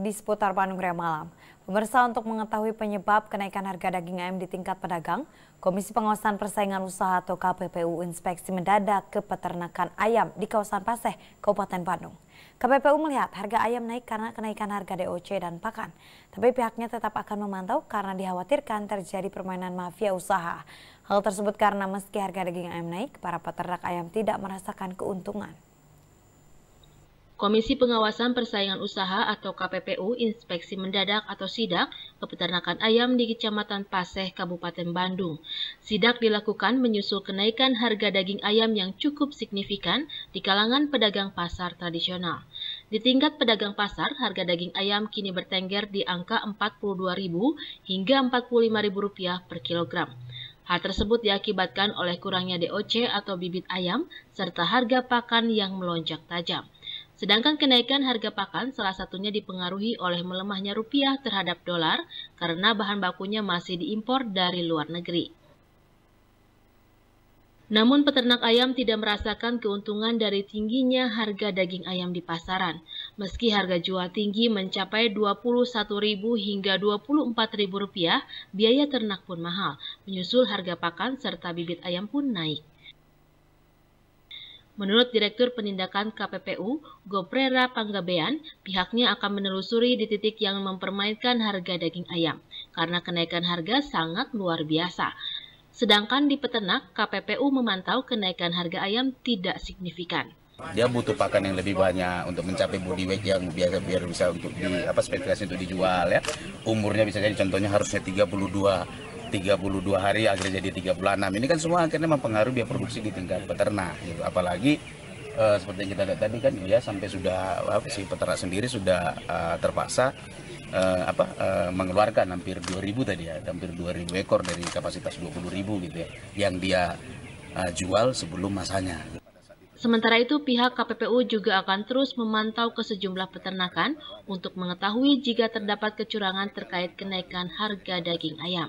di seputar Bandung Raya Malam. Pemirsa untuk mengetahui penyebab kenaikan harga daging ayam di tingkat pedagang, Komisi Pengawasan Persaingan Usaha atau KPPU inspeksi mendadak ke peternakan ayam di kawasan Paseh, Kabupaten Bandung. KPPU melihat harga ayam naik karena kenaikan harga DOC dan pakan, tapi pihaknya tetap akan memantau karena dikhawatirkan terjadi permainan mafia usaha. Hal tersebut karena meski harga daging ayam naik, para peternak ayam tidak merasakan keuntungan. Komisi Pengawasan Persaingan Usaha atau KPPU inspeksi mendadak atau sidak ke peternakan ayam di Kecamatan Paseh, Kabupaten Bandung. Sidak dilakukan menyusul kenaikan harga daging ayam yang cukup signifikan di kalangan pedagang pasar tradisional. Di tingkat pedagang pasar, harga daging ayam kini bertengger di angka Rp42.000 hingga Rp45.000 per kilogram. Hal tersebut diakibatkan oleh kurangnya DOC atau bibit ayam serta harga pakan yang melonjak tajam. Sedangkan kenaikan harga pakan salah satunya dipengaruhi oleh melemahnya rupiah terhadap dolar karena bahan bakunya masih diimpor dari luar negeri. Namun peternak ayam tidak merasakan keuntungan dari tingginya harga daging ayam di pasaran. Meski harga jual tinggi mencapai Rp21.000 hingga Rp24.000, biaya ternak pun mahal. Menyusul harga pakan serta bibit ayam pun naik. Menurut Direktur Penindakan KPPU, Goprera Panggabean, pihaknya akan menelusuri di titik yang mempermainkan harga daging ayam karena kenaikan harga sangat luar biasa. Sedangkan di peternak, KPPU memantau kenaikan harga ayam tidak signifikan dia butuh pakan yang lebih banyak untuk mencapai body weight yang biasa biar bisa untuk di apa spesifikasi untuk dijual ya umurnya bisa jadi contohnya harusnya 32 32 hari akhirnya jadi 36 ini kan semua akhirnya mempengaruhi biaya produksi di tingkat peternak gitu. apalagi e, seperti yang kita lihat tadi kan ya sampai sudah apa si peternak sendiri sudah e, terpaksa e, apa e, mengeluarkan hampir 2000 tadi ya hampir 2000 ekor dari kapasitas 20000 gitu ya yang dia e, jual sebelum masanya Sementara itu, pihak KPPU juga akan terus memantau ke sejumlah peternakan untuk mengetahui jika terdapat kecurangan terkait kenaikan harga daging ayam.